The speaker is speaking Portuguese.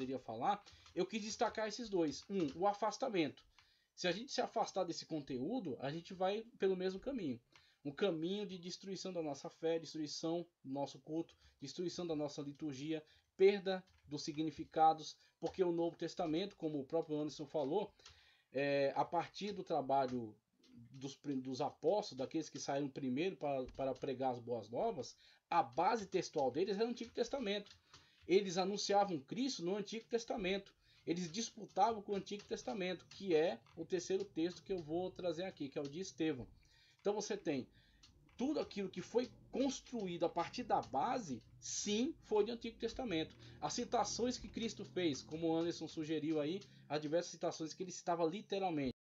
poderia falar, eu quis destacar esses dois. Um, o afastamento. Se a gente se afastar desse conteúdo, a gente vai pelo mesmo caminho. Um caminho de destruição da nossa fé, destruição do nosso culto, destruição da nossa liturgia, perda dos significados, porque o Novo Testamento, como o próprio Anderson falou, é, a partir do trabalho dos, dos, apóstolos, daqueles que saíram primeiro para, para pregar as boas novas, a base textual deles era é o Antigo Testamento. Eles anunciavam Cristo no Antigo Testamento. Eles disputavam com o Antigo Testamento, que é o terceiro texto que eu vou trazer aqui, que é o de Estevão. Então você tem tudo aquilo que foi construído a partir da base, sim, foi do Antigo Testamento. As citações que Cristo fez, como Anderson sugeriu aí, as diversas citações que ele citava literalmente.